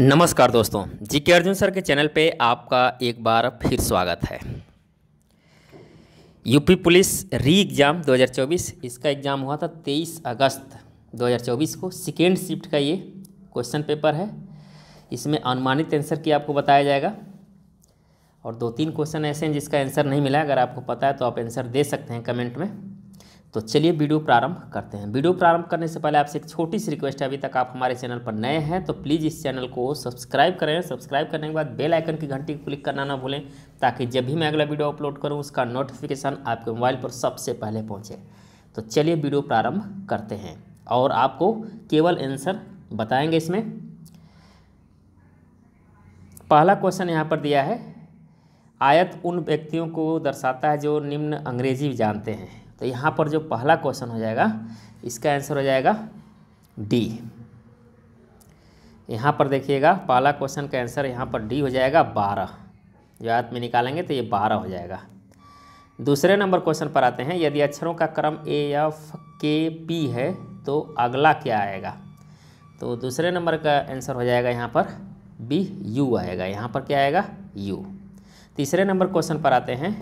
नमस्कार दोस्तों जी के अर्जुन सर के चैनल पे आपका एक बार फिर स्वागत है यूपी पुलिस री एग्ज़ाम 2024 इसका एग्ज़ाम हुआ था 23 अगस्त 2024 को सेकेंड शिफ्ट का ये क्वेश्चन पेपर है इसमें अनुमानित आंसर की आपको बताया जाएगा और दो तीन क्वेश्चन ऐसे हैं जिसका आंसर नहीं मिला अगर आपको पता है तो आप आंसर दे सकते हैं कमेंट में तो चलिए वीडियो प्रारंभ करते हैं वीडियो प्रारंभ करने से पहले आपसे एक छोटी सी रिक्वेस्ट है अभी तक आप हमारे चैनल पर नए हैं तो प्लीज़ इस चैनल को सब्सक्राइब करें सब्सक्राइब करने के बाद बेल आइकन की घंटी को क्लिक करना ना भूलें ताकि जब भी मैं अगला वीडियो अपलोड करूँ उसका नोटिफिकेशन आपके मोबाइल पर सबसे पहले पहुँचे तो चलिए वीडियो प्रारंभ करते हैं और आपको केवल आंसर बताएँगे इसमें पहला क्वेश्चन यहाँ पर दिया है आयत उन व्यक्तियों को दर्शाता है जो निम्न अंग्रेजी जानते हैं तो यहाँ पर जो पहला क्वेश्चन हो जाएगा इसका आंसर हो जाएगा डी यहाँ पर देखिएगा पहला क्वेश्चन का आंसर यहाँ पर डी हो जाएगा बारह जो हाथ में निकालेंगे तो ये बारह हो जाएगा दूसरे नंबर क्वेश्चन पर आते हैं यदि अक्षरों का क्रम ए एफ के पी है तो अगला क्या आएगा तो दूसरे नंबर का आंसर हो जाएगा यहाँ पर बी यू आएगा यहाँ पर क्या आएगा यू तीसरे नंबर क्वेश्चन पर आते हैं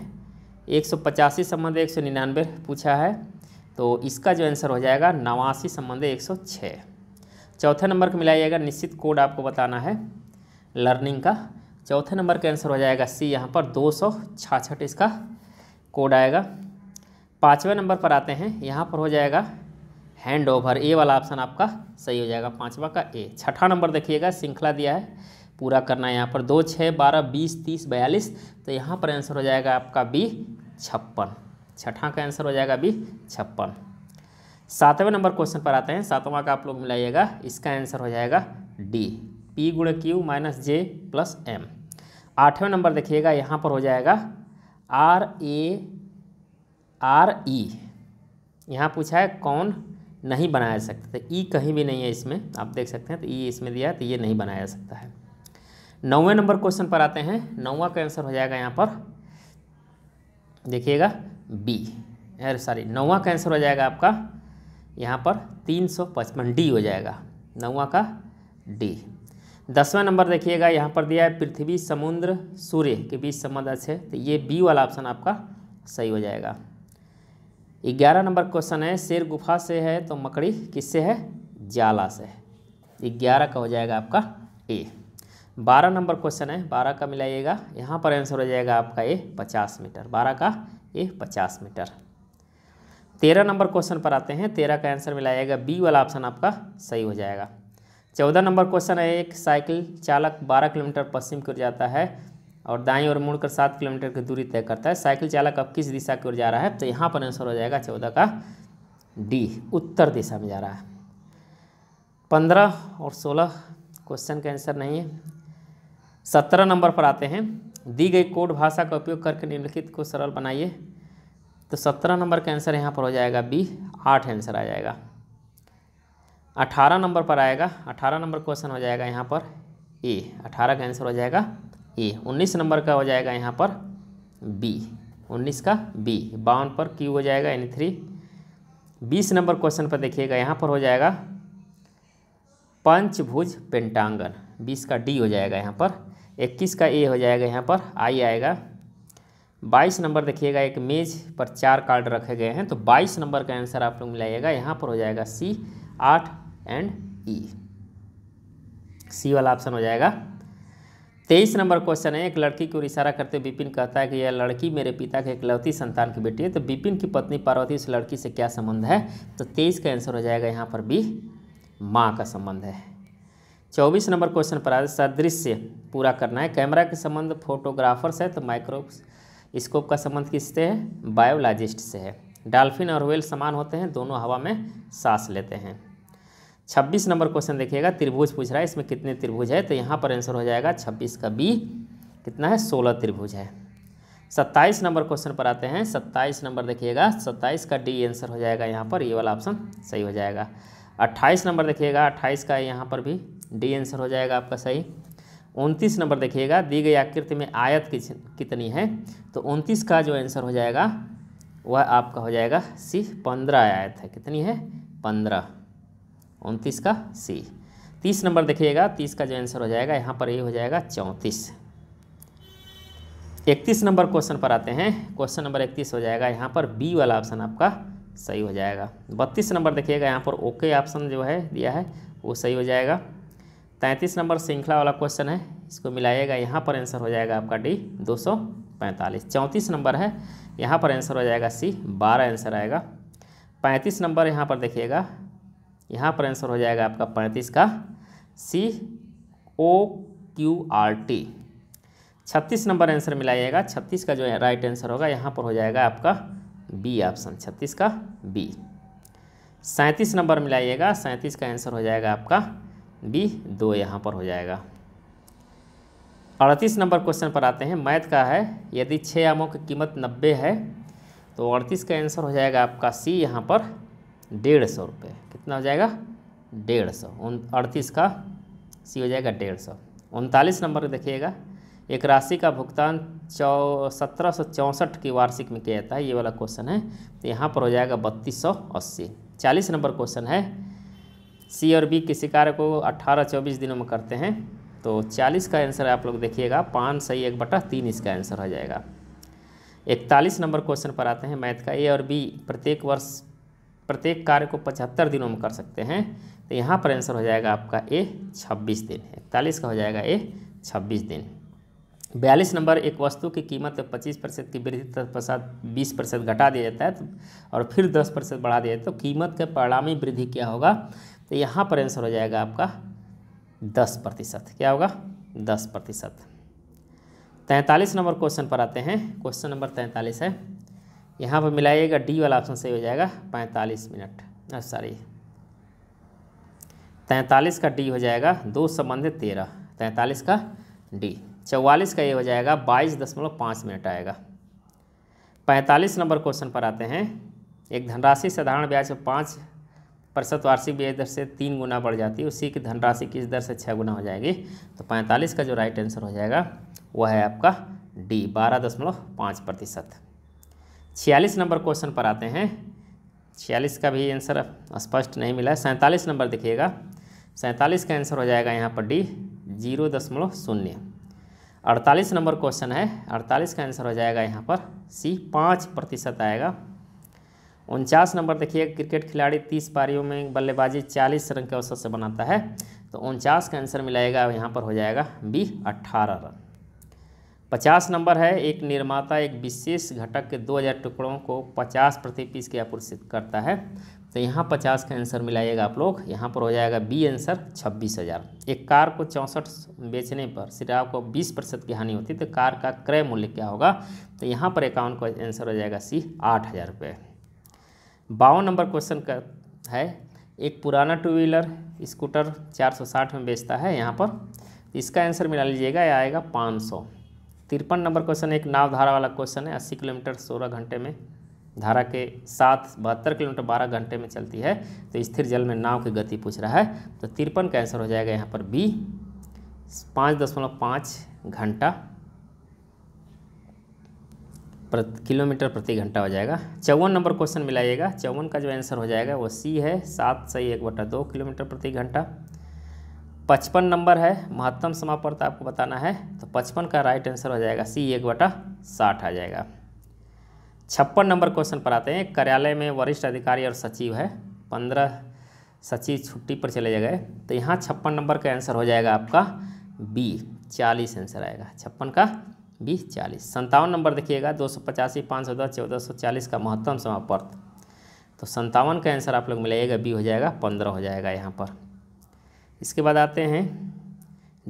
एक सौ पचासी संबंध एक सौ निन्यानवे पूछा है तो इसका जो आंसर हो जाएगा नवासी संबंध एक सौ छः चौथे नंबर का मिलाइएगा निश्चित कोड आपको बताना है लर्निंग का चौथे नंबर का आंसर हो जाएगा सी यहाँ पर दो सौ छाछठ इसका कोड आएगा पाँचवें नंबर पर आते हैं यहाँ पर हो जाएगा हैंड ओवर ए वाला ऑप्शन आपका सही हो जाएगा पाँचवा का ए छठा नंबर देखिएगा श्रृंखला दिया है पूरा करना है यहाँ पर दो छः बारह बीस तीस बयालीस तो यहाँ पर आंसर हो जाएगा आपका बी छप्पन छठा का आंसर हो जाएगा बी छप्पन सातवें नंबर क्वेश्चन पर आते हैं सातवां का आप लोग मिलाइएगा इसका आंसर हो जाएगा डी पी गुण Q minus J plus M आठवें नंबर देखिएगा यहाँ पर हो जाएगा आर ए आर ई यहाँ पूछा है कौन नहीं बनाया जा सकता तो ई कहीं भी नहीं है इसमें आप देख सकते हैं तो ई इसमें दिया है तो ये नहीं बनाया जा सकता है नौवें नंबर क्वेश्चन पर आते हैं नौवा का आंसर हो जाएगा यहाँ पर देखिएगा बी अरे सॉरी नौवा का आंसर हो जाएगा आपका यहाँ पर तीन सौ पचपन डी हो जाएगा नौवा का डी दसवां नंबर देखिएगा यहाँ पर दिया है पृथ्वी समुद्र सूर्य के बीच संबंध अच्छे तो ये बी वाला ऑप्शन आपका सही हो जाएगा ग्यारह नंबर क्वेश्चन है शेर गुफा से है तो मकड़ी किससे है जाला से ग्यारह का हो जाएगा आपका ए बारह नंबर क्वेश्चन है बारह का मिलाइएगा यहाँ पर आंसर हो जाएगा आपका ये पचास मीटर बारह का ए पचास मीटर तेरह नंबर क्वेश्चन पर आते हैं तेरह का आंसर मिलाइएगा बी वाला ऑप्शन आपका सही हो जाएगा चौदह नंबर क्वेश्चन है एक साइकिल चालक बारह किलोमीटर पश्चिम की ओर जाता है और दाएं ओर मुड़कर सात किलोमीटर की दूरी तय करता है साइकिल चालक अब किस दिशा की ओर जा रहा है तो यहाँ पर आंसर हो जाएगा चौदह का डी उत्तर दिशा में जा रहा है पंद्रह और सोलह क्वेश्चन का आंसर नहीं है सत्रह नंबर पर आते हैं दी गई कोड भाषा का उपयोग करके निम्नलिखित को सरल बनाइए तो सत्रह नंबर का आंसर यहाँ पर हो जाएगा बी आठ आंसर आ जाएगा अठारह नंबर पर आएगा अठारह नंबर क्वेश्चन हो जाएगा यहाँ पर ए अठारह का आंसर हो जाएगा ए उन्नीस नंबर का हो जाएगा यहाँ पर बी उन्नीस का बी बावन पर क्यू हो जाएगा यानी थ्री बीस नंबर क्वेश्चन पर देखिएगा यहाँ पर हो जाएगा पंचभुज पेंटांगन बीस का डी हो जाएगा यहाँ पर इक्कीस का ए हो जाएगा यहाँ पर आई आएगा बाईस नंबर देखिएगा एक मेज पर चार कार्ड रखे गए हैं तो बाईस नंबर का आंसर आप लोग मिलाइएगा यहाँ पर हो जाएगा सी आठ एंड ई सी वाला ऑप्शन हो जाएगा तेईस नंबर क्वेश्चन है एक लड़की को इशारा करते बिपिन कहता है कि यह लड़की मेरे पिता के इकलौती संतान की बेटी है तो बिपिन की पत्नी पार्वती उस लड़की से क्या संबंध है तो तेईस का आंसर हो जाएगा यहाँ पर भी माँ का संबंध है चौबीस नंबर क्वेश्चन पर आए सदृश्य पूरा करना है कैमरा के संबंध फोटोग्राफर से तो माइक्रोस्कोप स्कोप का संबंध किससे है बायोलॉजिस्ट से है डॉल्फिन और व्हेल समान होते हैं दोनों हवा में सांस लेते हैं छब्बीस नंबर क्वेश्चन देखिएगा त्रिभुज पूछ रहा है इसमें कितने त्रिभुज है तो यहाँ पर आंसर हो जाएगा छब्बीस का बी कितना है सोलह त्रिभुज है सत्ताईस नंबर क्वेश्चन पर आते हैं सत्ताईस नंबर देखिएगा सत्ताईस का डी आंसर हो जाएगा यहाँ पर ये वाला ऑप्शन सही हो जाएगा अट्ठाईस नंबर देखिएगा अट्ठाईस का यहाँ पर भी डी आंसर हो जाएगा आपका सही उनतीस नंबर देखिएगा दी गई आकृति में आयत कितनी है तो उनतीस का जो आंसर हो जाएगा वह आपका हो जाएगा सी पंद्रह आयत है कितनी है पंद्रह उनतीस का सी तीस नंबर देखिएगा तीस का जो आंसर हो जाएगा यहाँ पर ये हो जाएगा चौंतीस इकतीस नंबर क्वेश्चन पर आते हैं क्वेश्चन नंबर इकतीस हो जाएगा यहाँ पर बी वाला ऑप्शन आपका सही हो जाएगा बत्तीस नंबर देखिएगा यहाँ पर ओके ऑप्शन जो है दिया है वो सही हो जाएगा तैंतीस नंबर श्रृंखला वाला क्वेश्चन है इसको मिलाइएगा यहाँ पर आंसर हो जाएगा आपका डी दो सौ पैंतालीस चौंतीस नंबर है यहाँ पर आंसर हो जाएगा सी बारह आंसर आएगा पैंतीस नंबर यहाँ पर देखिएगा यहाँ पर आंसर हो जाएगा आपका पैंतीस का C O Q R T छत्तीस नंबर आंसर मिलाइएगा छत्तीस का जो राइट आंसर होगा यहाँ पर हो जाएगा आपका बी ऑप्शन छत्तीस का बी सैंतीस नंबर मिलाइएगा सैंतीस का आंसर हो जाएगा आपका बी दो यहाँ पर हो जाएगा अड़तीस नंबर क्वेश्चन पर आते हैं मैथ का है यदि छः आमों की कीमत नब्बे है तो अड़तीस का आंसर हो जाएगा आपका सी यहाँ पर डेढ़ सौ रुपये कितना हो जाएगा डेढ़ सौ उन अड़तीस का सी हो जाएगा डेढ़ सौ उनतालीस नंबर देखिएगा एक राशि का भुगतान चौ सत्रह सौ की वार्षिक में किया जाता है ये वाला क्वेश्चन है तो यहाँ पर हो जाएगा बत्तीस सौ अस्सी चालीस नंबर क्वेश्चन है सी और बी किसी कार्य को अट्ठारह चौबीस दिनों में करते हैं तो चालीस का आंसर आप लोग देखिएगा पाँच सही एक बटा तीन इसका आंसर हो जाएगा इकतालीस नंबर क्वेश्चन पर आते हैं मैथ का ए और बी प्रत्येक वर्ष प्रत्येक कार्य को पचहत्तर दिनों में कर सकते हैं तो यहाँ पर आंसर हो जाएगा आपका ए छब्बीस दिन इकतालीस का हो जाएगा ए छब्बीस दिन बयालीस नंबर एक वस्तु की कीमत पच्चीस प्रतिशत की वृद्धि तत्पश्चात बीस प्रतिशत घटा दिया जाता है तो और फिर दस प्रतिशत बढ़ा दिया जाता है तो कीमत के परिणामी वृद्धि क्या होगा तो यहाँ पर आंसर हो जाएगा आपका दस प्रतिशत क्या होगा दस प्रतिशत तैंतालीस नंबर क्वेश्चन पर आते हैं क्वेश्चन नंबर तैंतालीस है यहाँ पर मिलाइएगा डी वाला ऑप्शन सही हो जाएगा पैंतालीस मिनट सॉरी तैंतालीस का डी हो जाएगा दो संबंधित तेरह तैंतालीस का डी चौवालीस का ये हो जाएगा बाईस दशमलव पाँच मिनट आएगा पैंतालीस नंबर क्वेश्चन पर आते हैं एक धनराशि साधारण ब्याज पाँच प्रतिशत वार्षिक ब्याज दर से तीन गुना बढ़ जाती है उसी की धनराशि किस दर से छः गुना हो जाएगी तो पैंतालीस का जो राइट आंसर हो जाएगा वह है आपका डी बारह दशमलव पाँच प्रतिशत छियालीस नंबर क्वेश्चन पर आते हैं छियालीस का भी आंसर स्पष्ट नहीं मिला है सैंतालीस नंबर देखिएगा सैंतालीस का आंसर हो जाएगा यहाँ पर डी जीरो दशमलव शून्य अड़तालीस नंबर क्वेश्चन है अड़तालीस का आंसर हो जाएगा यहाँ पर सी पाँच प्रतिशत आएगा उनचास नंबर देखिए क्रिकेट खिलाड़ी तीस पारियों में बल्लेबाजी चालीस रन के औसत से बनाता है तो उनचास का आंसर मिलाएगा यहाँ पर हो जाएगा बी अट्ठारह रन पचास नंबर है एक निर्माता एक विशेष घटक के दो हज़ार टुकड़ों को पचास प्रति पीस की आपूर्ति करता है तो यहाँ पचास का आंसर मिलाइएगा आप लोग यहाँ पर हो जाएगा बी आंसर छब्बीस हज़ार एक कार को चौंसठ बेचने पर सिर्फ आपको बीस प्रतिशत की हानि होती तो कार का क्रय मूल्य क्या होगा तो यहाँ पर एकाउंट का आंसर हो जाएगा सी आठ हज़ार रुपये बावन नंबर क्वेश्चन का है एक पुराना टू व्हीलर स्कूटर 460 में बेचता है यहाँ पर इसका आंसर मिला लीजिएगा या आएगा पाँच सौ तिरपन नंबर क्वेश्चन एक नाव धारा वाला क्वेश्चन है अस्सी किलोमीटर सोलह घंटे में धारा के साथ बहत्तर किलोमीटर बारह घंटे में चलती है तो स्थिर जल में नाव की गति पूछ रहा है तो तिरपन का आंसर हो जाएगा यहाँ पर बी पाँच दशमलव पाँच घंटा प्रति किलोमीटर प्रति घंटा हो जाएगा चौवन नंबर क्वेश्चन मिलाइएगा चौवन का जो आंसर हो जाएगा वो सी है सात सही एक बटा दो किलोमीटर प्रति घंटा पचपन नंबर है महत्तम समापर्त आपको बताना है तो पचपन का राइट आंसर हो जाएगा सी एक बटा साठ आ जाएगा छप्पन नंबर क्वेश्चन पर आते हैं कार्यालय में वरिष्ठ अधिकारी और सचिव है पंद्रह सचिव छुट्टी पर चले गए तो यहाँ छप्पन नंबर का आंसर हो जाएगा आपका बी चालीस आंसर आएगा छप्पन का बी चालीस संतावन नंबर देखिएगा दो सौ पचासी पाँच सौ दस चौदह सौ चालीस का महत्तम समापर्त तो संतावन का आंसर आप लोग मिलेगा बी हो जाएगा पंद्रह हो जाएगा यहाँ पर इसके बाद आते हैं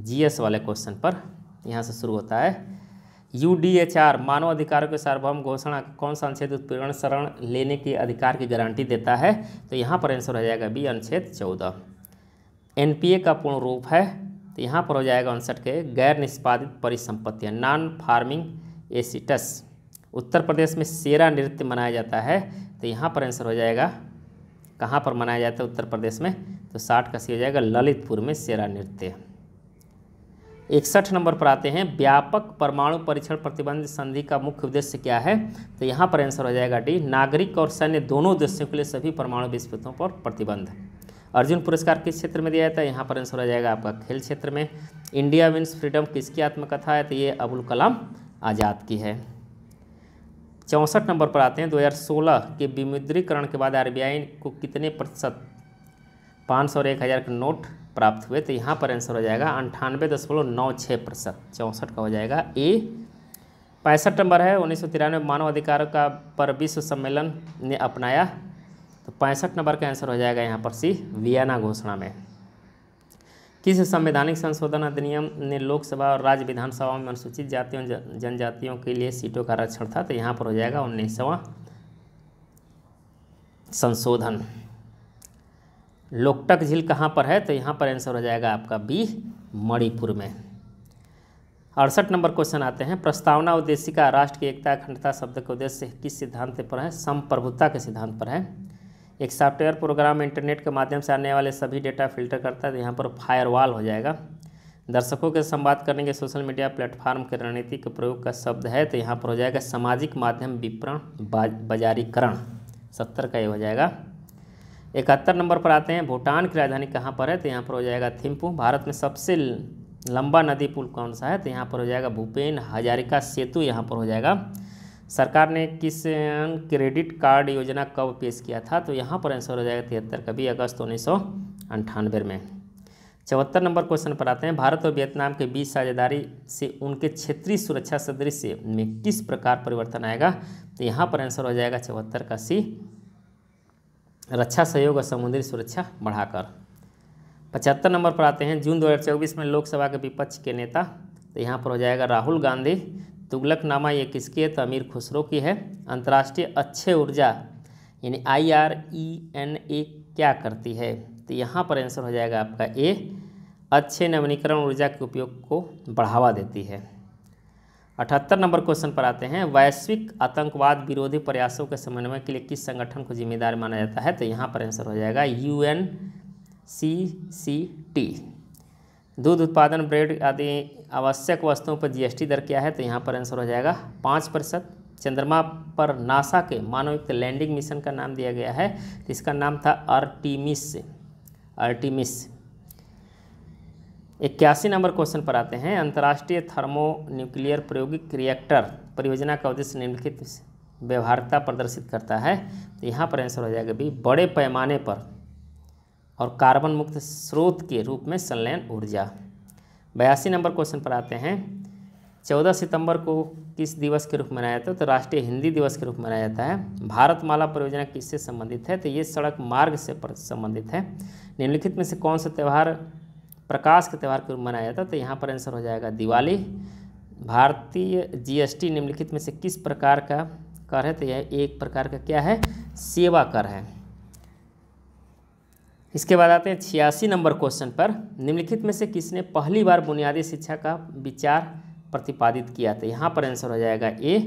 जीएस वाले क्वेश्चन पर यहाँ से शुरू होता है यू मानव अधिकारों के सार्वभौम घोषणा कौन सा अनुच्छेद उत्पीड़न शरण लेने के अधिकार की गारंटी देता है तो यहाँ पर आंसर हो जाएगा बी अनुच्छेद चौदह एनपीए का पूर्ण रूप है तो यहाँ पर हो जाएगा उनसठ के गैर निष्पादित परिसंपत्तियाँ नॉन फार्मिंग एसिटस उत्तर प्रदेश में सेरा नृत्य मनाया जाता है तो यहाँ पर आंसर हो जाएगा कहाँ पर मनाया जाता है उत्तर प्रदेश में तो साठ का सी हो जाएगा ललितपुर में शेरा नृत्य इकसठ नंबर पर आते हैं व्यापक परमाणु परीक्षण प्रतिबंध संधि का मुख्य उद्देश्य क्या है तो यहाँ पर आंसर हो जाएगा डी नागरिक और सैन्य दोनों उद्देश्यों के लिए सभी परमाणु विस्फोटों पर प्रतिबंध अर्जुन पुरस्कार किस क्षेत्र में दिया जाता है यहाँ पर आंसर हो जाएगा आपका खेल क्षेत्र में इंडिया विंस फ्रीडम किसकी आत्मकथा है तो ये अबुल कलाम आज़ाद की है चौंसठ नंबर पर आते हैं सोलह के विमुद्रीकरण के बाद आई को कितने प्रतिशत पाँच सौ और एक हज़ार के नोट प्राप्त हुए तो यहाँ पर आंसर हो जाएगा अंठानवे दशमलव नौ छः प्रतिशत चौंसठ का हो जाएगा ए e पैंसठ नंबर है उन्नीस सौ तिरानवे मानव अधिकारों का पर विश्व सम्मेलन ने अपनाया तो पैंसठ नंबर का आंसर हो जाएगा यहाँ पर सी वियना घोषणा में किस संवैधानिक संशोधन अधिनियम ने लोकसभा और राज्य विधानसभा में अनुसूचित जातियों जनजातियों के लिए सीटों का आरक्षण था तो यहाँ पर हो जाएगा उन्नीसवा संशोधन लोकटक झील कहाँ पर है तो यहाँ पर आंसर हो जाएगा आपका बी मणिपुर में अड़सठ नंबर क्वेश्चन आते हैं प्रस्तावना उद्देशिका राष्ट्र की एकता अखंडता शब्द के उद्देश्य किस सिद्धांत पर है संप्रभुता के सिद्धांत पर है एक सॉफ्टवेयर प्रोग्राम इंटरनेट के माध्यम से आने वाले सभी डेटा फिल्टर करता है तो यहाँ पर फायरवाल हो जाएगा दर्शकों के संवाद करने के सोशल मीडिया प्लेटफॉर्म के रणनीति के प्रयोग का शब्द है तो यहाँ पर हो जाएगा सामाजिक माध्यम विपरण बाजारीकरण सत्तर का ये हो जाएगा इकहत्तर नंबर पर आते हैं भूटान की राजधानी कहाँ पर है तो यहाँ पर हो जाएगा थिम्पू भारत में सबसे लंबा नदी पुल कौन सा है तो यहाँ पर हो जाएगा भूपेन हजारिका सेतु यहाँ पर हो जाएगा सरकार ने किस क्रेडिट कार्ड योजना कब पेश किया था तो यहाँ पर आंसर हो जाएगा तिहत्तर का भी अगस्त उन्नीस सौ में चौहत्तर नंबर क्वेश्चन पर आते हैं भारत और वियतनाम के बीच साझेदारी से उनके क्षेत्रीय सुरक्षा सदृश में किस प्रकार परिवर्तन आएगा तो यहाँ पर आंसर हो जाएगा चौहत्तर का सी रक्षा सहयोग और समुद्री सुरक्षा बढ़ाकर पचहत्तर नंबर पर आते हैं जून 2024 में लोकसभा के विपक्ष के नेता तो यहाँ पर हो जाएगा राहुल गांधी तुगलकनामा ये किसकी है तो अमीर खुसरो की है अंतर्राष्ट्रीय अच्छे ऊर्जा यानी I R E N A क्या करती है तो यहाँ पर आंसर हो जाएगा आपका ए अच्छे नवीनीकरण ऊर्जा के उपयोग को बढ़ावा देती है अठहत्तर नंबर क्वेश्चन पर आते हैं वैश्विक आतंकवाद विरोधी प्रयासों के समन्वय के लिए किस संगठन को जिम्मेदार माना जाता है तो यहाँ पर आंसर हो जाएगा U N C C T दूध उत्पादन ब्रेड आदि आवश्यक वस्तुओं पर जीएसटी दर क्या है तो यहाँ पर आंसर हो जाएगा पाँच प्रतिशत चंद्रमा पर नासा के मानवयुक्त लैंडिंग मिशन का नाम दिया गया है इसका नाम था अर्टिमिस अर्टिमिस इक्यासी नंबर क्वेश्चन पर आते हैं अंतर्राष्ट्रीय थर्मो न्यूक्लियर प्रायोगिक रिएक्टर परियोजना का उद्देश्य निम्नलिखित व्यवहारता प्रदर्शित करता है तो यहाँ पर आंसर हो जाएगा भी बड़े पैमाने पर और कार्बन मुक्त स्रोत के रूप में संलयन ऊर्जा बयासी नंबर क्वेश्चन पर आते हैं चौदह सितंबर को किस दिवस के रूप में मनाया जाता है तो राष्ट्रीय हिंदी दिवस के रूप में मनाया जाता है भारतमाला परियोजना किससे संबंधित है तो ये सड़क मार्ग से संबंधित है निम्नलिखित में से कौन सा त्यौहार प्रकाश के त्यौहार के रूप में मनाया जाता है तो यहाँ पर आंसर हो जाएगा दिवाली भारतीय जीएसटी निम्नलिखित में से किस प्रकार का कर है तो यह एक प्रकार का क्या है सेवा कर है इसके बाद आते हैं छियासी नंबर क्वेश्चन पर निम्नलिखित में से किसने पहली बार बुनियादी शिक्षा का विचार प्रतिपादित किया था तो यहाँ पर आंसर हो जाएगा ए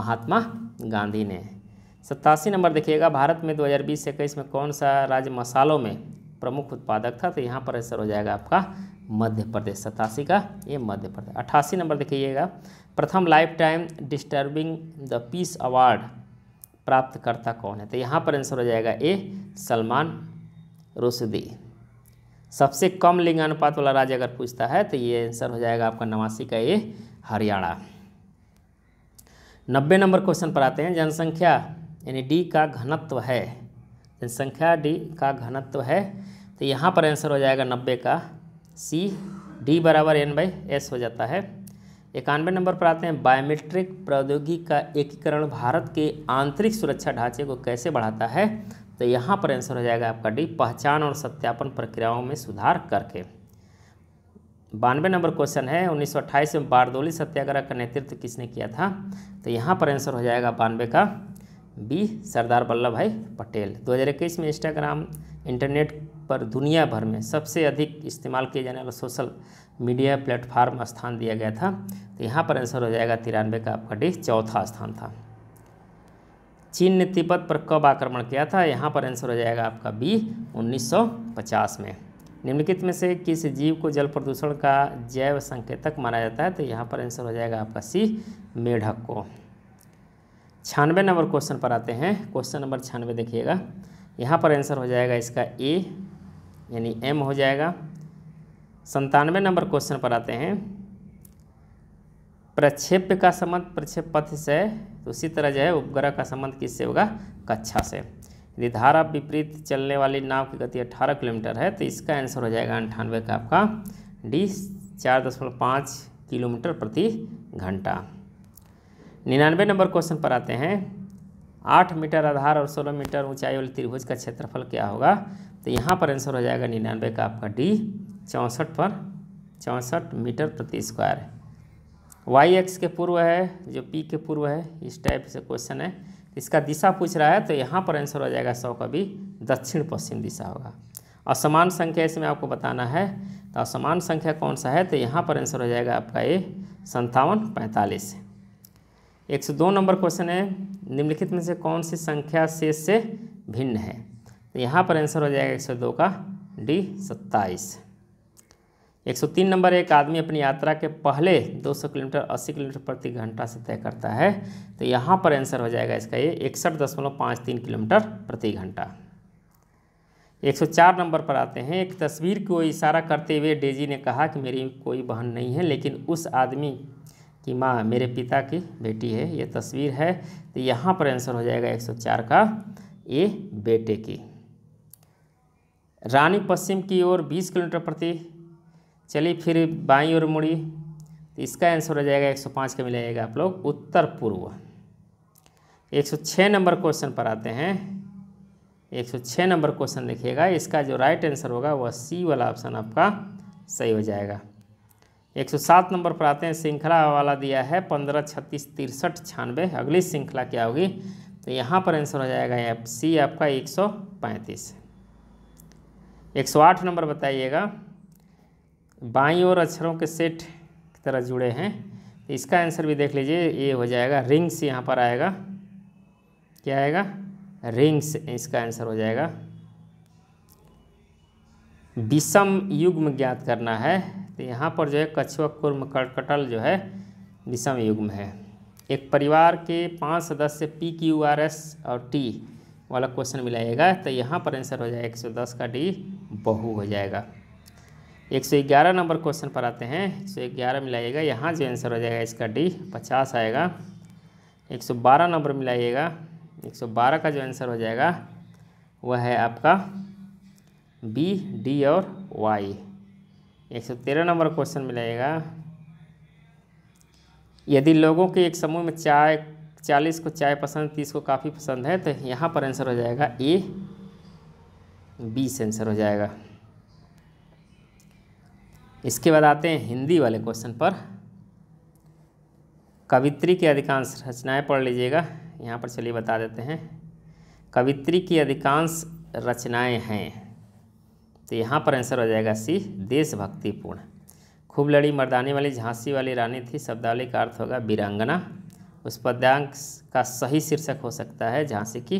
महात्मा गांधी ने सत्तासी नंबर देखिएगा भारत में 2020 से इक्कीस में कौन सा राज्य मसालों में प्रमुख उत्पादक था तो यहाँ पर आंसर हो जाएगा आपका मध्य प्रदेश सतासी का ये मध्य प्रदेश अट्ठासी नंबर देखिएगा प्रथम lifetime disturbing the peace award प्राप्तकर्ता कौन है तो यहाँ पर आंसर हो जाएगा ए सलमान रुशदी सबसे कम लिंगानुपात वाला राज्य अगर पूछता है तो ये आंसर हो जाएगा आपका नवासी का ए हरियाणा नब्बे नंबर क्वेश्चन पर आते हैं जनसंख्या यानी डी का घनत्व है जनसंख्या डी का घनत्व है तो यहाँ पर आंसर हो जाएगा नब्बे का सी डी बराबर एन बाई एस हो जाता है इक्यानवे नंबर पर आते हैं बायोमेट्रिक प्रौद्योगिकी का एकीकरण भारत के आंतरिक सुरक्षा ढांचे को कैसे बढ़ाता है तो यहाँ पर आंसर हो जाएगा आपका डी पहचान और सत्यापन प्रक्रियाओं में सुधार करके बानवे नंबर क्वेश्चन है 1928 में बारदोली सत्याग्रह का नेतृत्व किसने किया था तो यहाँ पर आंसर हो जाएगा बानवे का बी सरदार वल्लभ भाई पटेल 2021 में इंस्टाग्राम इंटरनेट पर दुनिया भर में सबसे अधिक इस्तेमाल किए जाने वाला सोशल मीडिया प्लेटफार्म स्थान दिया गया था तो यहाँ पर आंसर हो जाएगा तिरानवे का आपका डी चौथा स्थान था चीन ने तिब्बत पर कब आक्रमण किया था यहाँ पर आंसर हो जाएगा आपका बी 1950 में निम्नलिखित में से किस जीव को जल प्रदूषण का जैव संकेतक माना जाता है तो यहाँ पर आंसर हो जाएगा आपका सी मेढक को छियानवे नंबर क्वेश्चन पर आते हैं क्वेश्चन नंबर छियानवे देखिएगा यहाँ पर आंसर हो जाएगा इसका ए यानी एम हो जाएगा संतानवे नंबर क्वेश्चन पर आते हैं प्रक्षेप्य का संबंध प्रक्षेप पथ से तो उसी तरह जो है उपग्रह का संबंध किससे होगा कक्षा से यदि धारा विपरीत चलने वाली नाव की गति 18 किलोमीटर है तो इसका आंसर हो जाएगा अंठानवे का आपका डी चार दशमलव पाँच किलोमीटर प्रति घंटा निन्यानवे नंबर क्वेश्चन पर आते हैं आठ मीटर आधार और सोलह मीटर ऊंचाई वाले त्रिभुज का क्षेत्रफल क्या होगा तो यहाँ पर आंसर हो जाएगा निन्यानवे का आपका डी चौंसठ पर चौंसठ मीटर प्रति स्क्वायर वाई एक्स के पूर्व है जो पी के पूर्व है इस टाइप से क्वेश्चन है इसका दिशा पूछ रहा है तो यहाँ पर आंसर हो जाएगा सौ का भी दक्षिण पश्चिम दिशा होगा असमान संख्या इसमें आपको बताना है तो असमान संख्या कौन सा है तो यहाँ पर आंसर हो जाएगा आपका ए संतावन पैंतालीस एक सौ दो नंबर क्वेश्चन है निम्नलिखित में से कौन सी संख्या शेष से भिन्न है तो यहाँ पर आंसर हो जाएगा एक सौ दो का डी सत्ताईस एक सौ तीन नंबर एक आदमी अपनी यात्रा के पहले दो सौ किलोमीटर अस्सी किलोमीटर प्रति घंटा से तय करता है तो यहाँ पर आंसर हो जाएगा इसका ये इकसठ दशमलव पाँच तीन किलोमीटर प्रति घंटा 104 नंबर पर आते हैं एक तस्वीर को इशारा करते हुए डेजी ने कहा कि मेरी कोई बहन नहीं है लेकिन उस आदमी की माँ मेरे पिता की बेटी है ये तस्वीर है तो यहाँ पर आंसर हो जाएगा 104 का ए बेटे की रानी पश्चिम की ओर 20 किलोमीटर प्रति चली फिर बाई और मुड़ी तो इसका आंसर हो जाएगा 105 का मिल आप लोग उत्तर पूर्व 106 नंबर क्वेश्चन पर आते हैं 106 नंबर क्वेश्चन लिखिएगा इसका जो राइट आंसर होगा वह सी वाला ऑप्शन आपका सही हो जाएगा 107 नंबर पर आते हैं श्रृंखला वाला दिया है पंद्रह छत्तीस तिरसठ छियानवे अगली श्रृंखला क्या होगी तो यहाँ पर आंसर हो जाएगा सी आपका पैंतीस एक सौ आठ नंबर बताइएगा बाई और अक्षरों के सेट की तरह जुड़े हैं तो इसका आंसर भी देख लीजिए ये हो जाएगा रिंग्स यहाँ पर आएगा क्या आएगा रिंग्स इसका आंसर हो जाएगा विषम युग्म ज्ञात करना है तो यहाँ पर जो है कछुआ कुर्म कटकटल जो है विषम युग्म है एक परिवार के पांच सदस्य पी क्यू आर एस और टी वाला क्वेश्चन मिलाइएगा तो यहाँ पर आंसर हो जाएगा एक सौ दस का डी बहु हो जाएगा एक सौ ग्यारह नंबर क्वेश्चन पर आते हैं एक सौ ग्यारह मिलाइएगा यहाँ जो आंसर हो जाएगा इसका डी पचास आएगा एक सौ बारह नंबर मिलाइएगा एक सौ बारह का जो आंसर हो जाएगा वह है आपका बी डी और वाई एक सौ तेरह नंबर क्वेश्चन मिलाइएगा यदि लोगों के एक समूह में चाय चालीस को चाय पसंद तीस को काफ़ी पसंद है तो यहाँ पर आंसर हो जाएगा ए बी सेंसर हो जाएगा इसके बाद आते हैं हिंदी वाले क्वेश्चन पर कवित्री की अधिकांश रचनाएं पढ़ लीजिएगा यहाँ पर चलिए बता देते हैं कवित्री की अधिकांश रचनाएं हैं तो यहाँ पर आंसर हो जाएगा सी देशभक्तिपूर्ण खूब लड़ी मर्दानी वाली झांसी वाली रानी थी शब्दावली का अर्थ होगा वीरांगना उस पद्यांश का सही शीर्षक हो सकता है झांसी की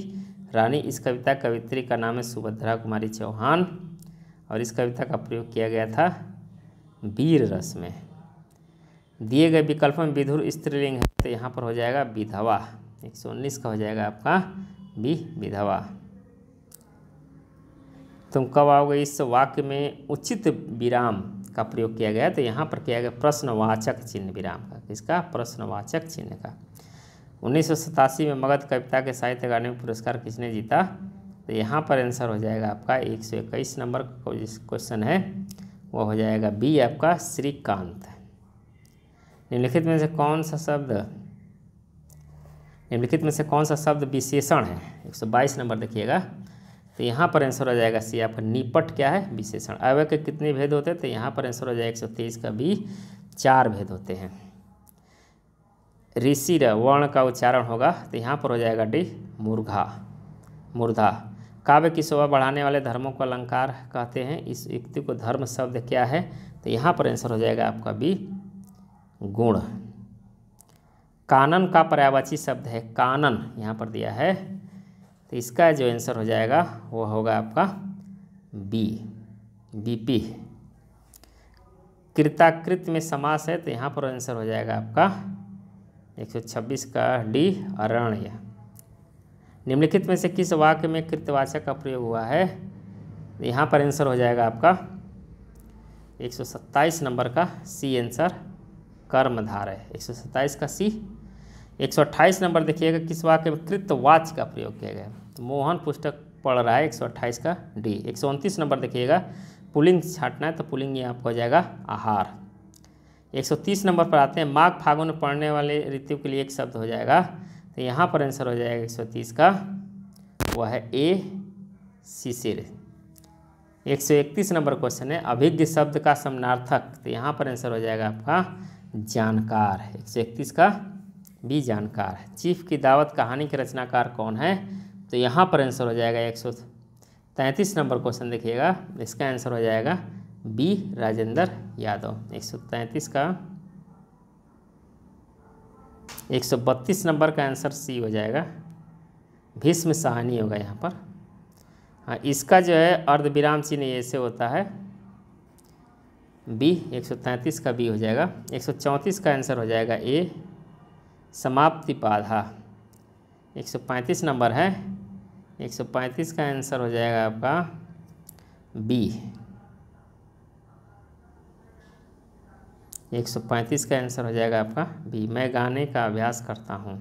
रानी इस कविता कवित्री का नाम है सुभद्रा कुमारी चौहान और इस कविता का प्रयोग किया गया था वीर रस में दिए गए विकल्प में विधुर स्त्रीलिंग है तो यहाँ पर हो जाएगा विधवा एक सौ उन्नीस का हो जाएगा आपका बी विधवा तुम तो कब आओगे इस वाक्य में उचित विराम का प्रयोग किया गया तो यहाँ पर किया गया प्रश्नवाचक चिन्ह विराम का किसका प्रश्नवाचक चिन्ह का उन्नीस में मगध कविता के साहित्य अकादमी पुरस्कार किसने जीता तो यहाँ पर आंसर हो जाएगा आपका एक सौ इक्कीस नंबर क्वेश्चन है वो हो जाएगा बी आपका श्रीकांत निम्नलिखित में से कौन सा शब्द निम्नलिखित में से कौन सा शब्द विशेषण है एक सौ बाईस नंबर देखिएगा तो यहाँ पर आंसर हो जाएगा सी आपका निपट क्या है विशेषण अवय के कितने भेद होते हैं तो यहाँ पर आंसर हो जाएगा एक सौ तेईस का बी चार भेद होते हैं ऋषि वर्ण का उच्चारण होगा तो यहाँ पर हो जाएगा डी मुर्घा मुर्धा काव्य की शोभा बढ़ाने वाले धर्मों को अलंकार कहते हैं इस युक्ति को धर्म शब्द क्या है तो यहाँ पर आंसर हो जाएगा आपका बी गुण कानन का पर्यावाची शब्द है कानन यहाँ पर दिया है तो इसका जो आंसर हो जाएगा वो होगा आपका बी बीपी कृताकृत में समास है तो यहाँ पर आंसर हो जाएगा आपका 126 का डी अरण्य निम्नलिखित में से किस वाक्य में कृतवाचक का प्रयोग हुआ है यहाँ पर आंसर हो जाएगा आपका 127 नंबर का सी आंसर कर्मधार है 127 का सी 128 नंबर देखिएगा किस वाक्य में कृतवाच का प्रयोग किया गया तो मोहन पुस्तक पढ़ रहा है 128 का डी एक नंबर देखिएगा पुलिंग छाटना है तो पुलिंग ये आपको हो जाएगा आहार 130 नंबर पर आते हैं माघ फागुन पढ़ने वाले ऋतु के लिए एक शब्द हो जाएगा तो यहाँ पर आंसर हो जाएगा 130 का वह है ए शिशिर 131 नंबर क्वेश्चन है अभिज्ञ शब्द का समनार्थक तो यहाँ पर आंसर हो जाएगा आपका जानकार एक सौ इकतीस का भी जानकार है चीफ की दावत कहानी के रचनाकार कौन है तो यहाँ पर आंसर हो जाएगा एक सौ तैंतीस नंबर क्वेश्चन देखिएगा इसका आंसर हो जाएगा बी राजेंद्र यादव एक सौ तैंतीस का एक सौ बत्तीस नंबर का आंसर सी हो जाएगा भीष्म सहानी होगा यहाँ पर हाँ इसका जो है अर्धविराम चिन्ह ऐसे होता है बी एक सौ तैंतीस का बी हो जाएगा एक सौ चौंतीस का आंसर हो जाएगा ए समाप्ति बाधा एक सौ पैंतीस नंबर है एक सौ पैंतीस का आंसर हो जाएगा आपका बी 135 का आंसर हो जाएगा आपका बी मैं गाने का अभ्यास करता हूँ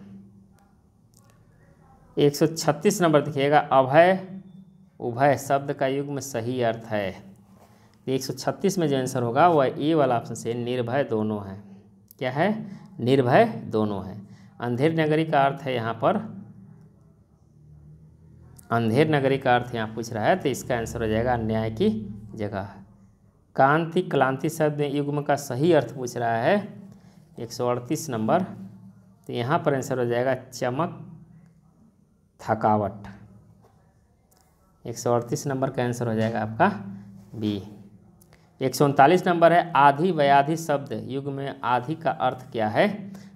136 नंबर देखिएगा अभय उभय शब्द का युग में सही अर्थ है 136 में जो आंसर होगा वह ए वाला ऑप्शन से निर्भय दोनों है क्या है निर्भय दोनों है अंधेर नगरी का अर्थ है यहाँ पर अंधेर नगरी का अर्थ यहाँ पूछ रहा है तो इसका आंसर हो जाएगा न्याय की जगह कांति क्लांति शब्द युग्म का सही अर्थ पूछ रहा है एक नंबर तो यहाँ पर आंसर हो जाएगा चमक थकावट एक नंबर का आंसर हो जाएगा आपका बी एक नंबर है आधी व्याधि शब्द युग में आधी का अर्थ क्या है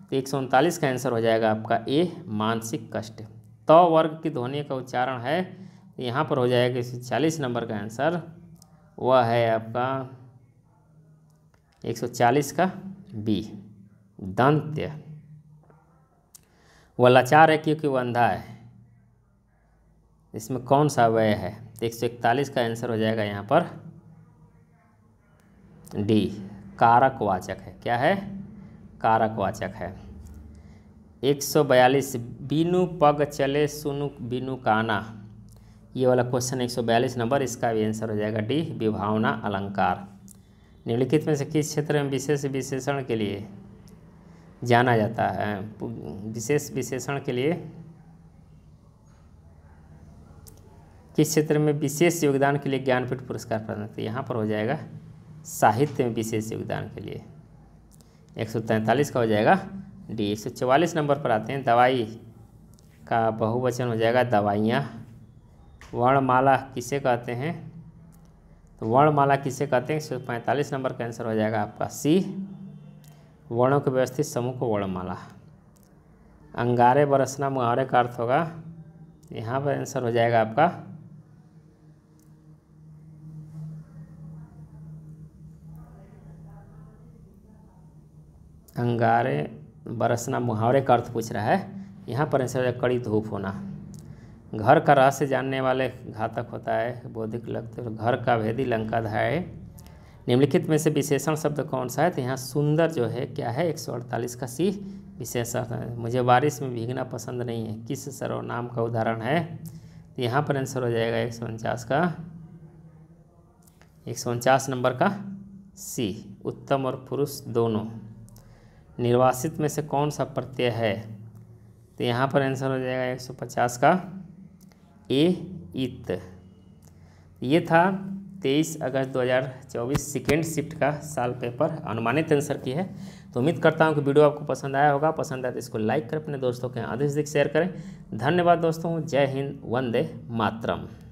तो एक का आंसर हो जाएगा आपका ए मानसिक कष्ट त तो वर्ग की ध्वनि का उच्चारण है तो यहाँ पर हो जाएगा एक नंबर का आंसर वह है आपका 140 का बी दंत्य वह लाचार है क्योंकि वह अंधा है इसमें कौन सा व्यय है तो एक का आंसर हो जाएगा यहाँ पर डी कारकवाचक है क्या है कारकवाचक है 142 बीनू पग चले सुनु बीनू काना ये वाला क्वेश्चन एक नंबर इसका भी आंसर हो जाएगा डी विभावना अलंकार निम्नलिखित में से किस क्षेत्र में विशेष विशेषण के लिए जाना जाता है विशेष विशेषण के लिए किस क्षेत्र में विशेष योगदान के लिए ज्ञानपीठ पुरस्कार प्रदान तो यहाँ पर हो जाएगा साहित्य में विशेष योगदान के लिए 143 का हो जाएगा डी 144 नंबर पर आते हैं दवाई का बहुवचन हो जाएगा दवाइयाँ वर्णमाला किसे कहते हैं तो वर्णमाला किसे कहते हैं एक पैंतालीस नंबर का आंसर हो जाएगा आपका सी वर्णों के व्यवस्थित समूह को वर्णमाला अंगारे बरसना मुहावरे का अर्थ होगा यहाँ पर आंसर हो जाएगा आपका अंगारे बरसना मुहावरे का अर्थ पूछ रहा है यहाँ पर आंसर हो जाएगा कड़ी धूप होना घर का रहस्य जानने वाले घातक होता है बौद्धिक लक्त तो घर का भेदी लंका धाय निम्नलिखित में से विशेषण शब्द कौन सा है तो यहाँ सुंदर जो है क्या है एक सौ अड़तालीस का सी विशेषण है मुझे बारिश में भीगना पसंद नहीं है किस सर्वनाम का उदाहरण है तो यहाँ पर आंसर हो जाएगा एक सौ उनचास का एक सौ उनचास नंबर का सी उत्तम और पुरुष दोनों निर्वासित में से कौन सा प्रत्यय है तो यहाँ पर आंसर हो जाएगा एक सौ पचास का ए इत ये था 23 अगस्त 2024 सेकेंड शिफ्ट का साल पेपर अनुमानित आंसर की है तो उम्मीद करता हूँ कि वीडियो आपको पसंद आया होगा पसंद आया तो इसको लाइक करें अपने दोस्तों के अधिक से अधिक शेयर करें धन्यवाद दोस्तों जय हिंद वंदे मातरम